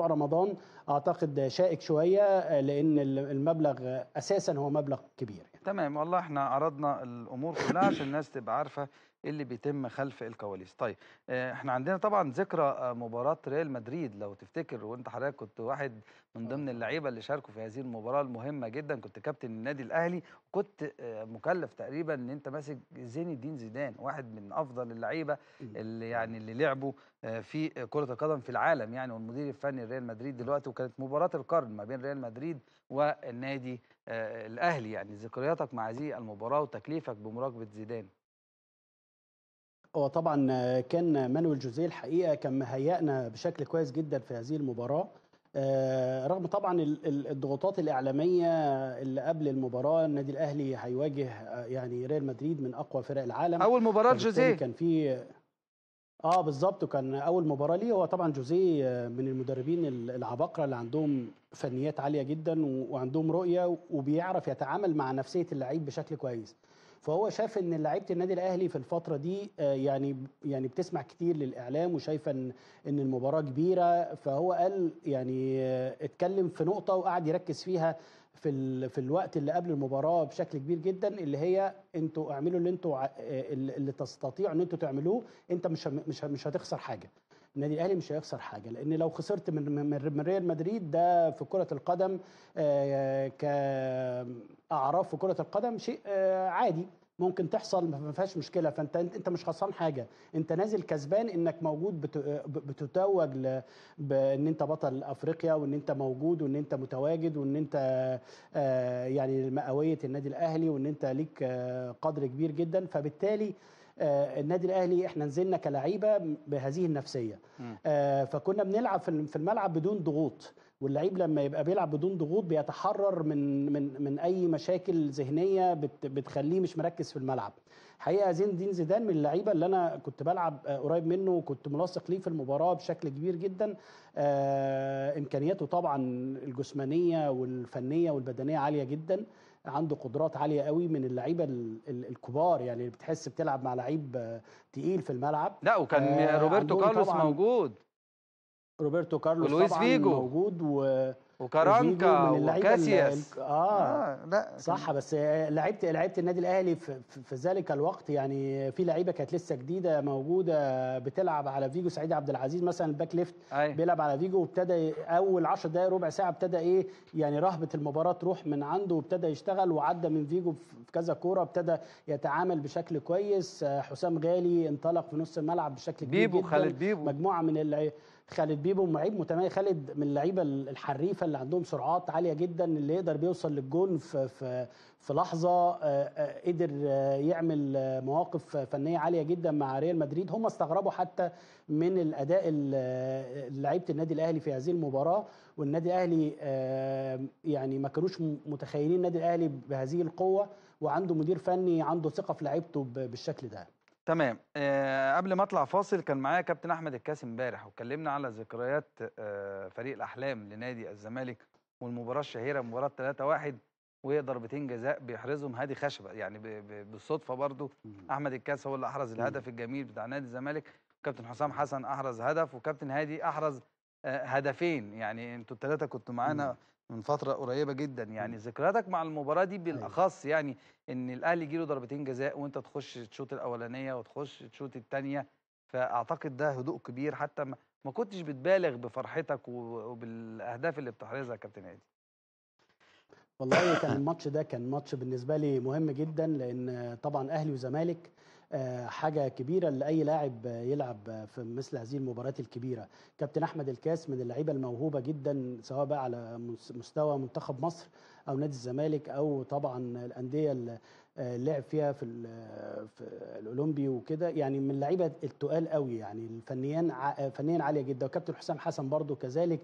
رمضان اعتقد شائك شويه لان المبلغ اساسا هو مبلغ كبير يعني. تمام والله احنا عرضنا الامور كلها عشان الناس تبقى عارفه ايه اللي بيتم خلف الكواليس طيب آه، احنا عندنا طبعا ذكرى آه، مباراه ريال مدريد لو تفتكر وانت حضرتك كنت واحد من آه. ضمن اللعيبه اللي شاركوا في هذه المباراه المهمه جدا كنت كابتن النادي الاهلي وكنت مكلف تقريبا ان انت ماسك زين الدين زيدان واحد من افضل اللعيبه اللي يعني اللي لعبوا في كره القدم في العالم يعني والمدير الفني ريال مدريد دلوقتي وكانت مباراه القرن ما بين ريال مدريد والنادي آه، الاهلي يعني ذكرياتك مع هذه المباراه وتكليفك بمراقبه زيدان هو طبعا كان مانويل جوزيه الحقيقه كان مهيئنا بشكل كويس جدا في هذه المباراه آه، رغم طبعا الضغوطات الاعلاميه اللي قبل المباراه النادي الاهلي هيواجه آه، يعني ريال مدريد من اقوى فرق العالم اول مباراه جوزيه كان في اه بالظبط وكان اول مباراه ليه هو طبعا جوزيه آه، من المدربين العباقره اللي عندهم فنيات عاليه جدا وعندهم رؤيه وبيعرف يتعامل مع نفسيه اللعيب بشكل كويس فهو شاف ان لعيبه النادي الاهلي في الفتره دي آه، يعني يعني بتسمع كتير للاعلام وشايفه ان ان المباراه كبيره فهو قال يعني آه، اتكلم في نقطه وقعد يركز فيها في في الوقت اللي قبل المباراه بشكل كبير جدا اللي هي انتوا اعملوا اللي انتوا اللي تستطيعوا ان انتوا تعملوه انت مش مش مش هتخسر حاجه النادي الاهلي مش هيخسر حاجه لان لو خسرت من من ريال مدريد ده في كره القدم آه، كاعراف في كره القدم شيء آه، عادي ممكن تحصل ما فيهاش مشكله فانت انت مش خسران حاجه انت نازل كسبان انك موجود بتتوج ل... بان انت بطل افريقيا وان انت موجود وان انت متواجد وان انت آه، يعني مئويه النادي الاهلي وان انت ليك آه، قدر كبير جدا فبالتالي آه، النادي الاهلي احنا نزلنا كلعيبه بهذه النفسيه آه، فكنا بنلعب في الملعب بدون ضغوط واللعيب لما يبقى بيلعب بدون ضغوط بيتحرر من من من اي مشاكل ذهنيه بتخليه مش مركز في الملعب حقيقه زين الدين زيدان من اللعيبه اللي انا كنت بلعب آه، قريب منه وكنت ملاصق ليه في المباراه بشكل كبير جدا امكانياته طبعا الجسمانيه والفنيه والبدنيه عاليه جدا عنده قدرات عاليه قوي من اللعيبه الكبار يعني اللي بتحس بتلعب مع لعيب تقيل في الملعب لا وكان آه، روبرتو كارلوس موجود روبرتو كارلوس طبعا فيجو. موجود و وكارانكا وكاسياس آه, اه لا صح بس لعيبه لعيبه النادي الاهلي في, في ذلك الوقت يعني في لعيبه كانت لسه جديده موجوده بتلعب على فيجو سعيد عبد العزيز مثلا الباك ليفت أي. بيلعب على فيجو وابتدى اول 10 دقائق ربع ساعه ابتدى ايه يعني رهبه المباراه تروح من عنده وابتدى يشتغل وعدى من فيجو في كذا كوره ابتدى يتعامل بشكل كويس حسام غالي انطلق في نص الملعب بشكل كبير بيبو جداً. خالد بيبو مجموعه من اللعيبه خالد بيبو معيب متميز خالد من اللعيبه الحريفه اللي عندهم سرعات عاليه جدا اللي يقدر بيوصل للجون في في, في لحظه آه، آه، قدر آه، يعمل مواقف فنيه عاليه جدا مع ريال مدريد هم استغربوا حتى من الاداء لعيبه النادي الاهلي في هذه المباراه والنادي الاهلي يعني ما كانوش متخيلين النادي الاهلي بهذه القوه وعنده مدير فني عنده ثقه في لعيبته بالشكل ده تمام آه قبل ما اطلع فاصل كان معايا كابتن احمد الكاسم امبارح واتكلمنا على ذكريات آه فريق الاحلام لنادي الزمالك والمباراه الشهيره مباراه 3-1 وهي ضربتين جزاء بيحرزهم هادي خشبه يعني بالصدفه برضو احمد الكاس هو اللي احرز الهدف الجميل بتاع نادي الزمالك كابتن حسام حسن احرز هدف وكابتن هادي احرز آه، هدفين يعني انتوا الثلاثه كنتوا معانا من فترة قريبة جدا يعني ذكرياتك مع المباراة دي أيوه. بالأخص يعني إن الأهلي يجي له ضربتين جزاء وأنت تخش تشوط الأولانية وتخش تشوط الثانية فأعتقد ده هدوء كبير حتى ما كنتش بتبالغ بفرحتك وبالأهداف اللي بتحرزها يا كابتن هادي والله كان الماتش ده كان ماتش بالنسبة لي مهم جدا لأن طبعا أهلي وزمالك آه، حاجه كبيره لاي لاعب يلعب في مثل هذه المباريات الكبيره كابتن احمد الكاس من اللعيبه الموهوبه جدا سواء بقى على مستوى منتخب مصر او نادي الزمالك او طبعا الانديه اللي آه، لعب فيها في, في الاولمبي وكده يعني من اللعيبه التقال قوي يعني الفنيان فنيا عاليه جدا وكابتن حسام حسن برضو كذلك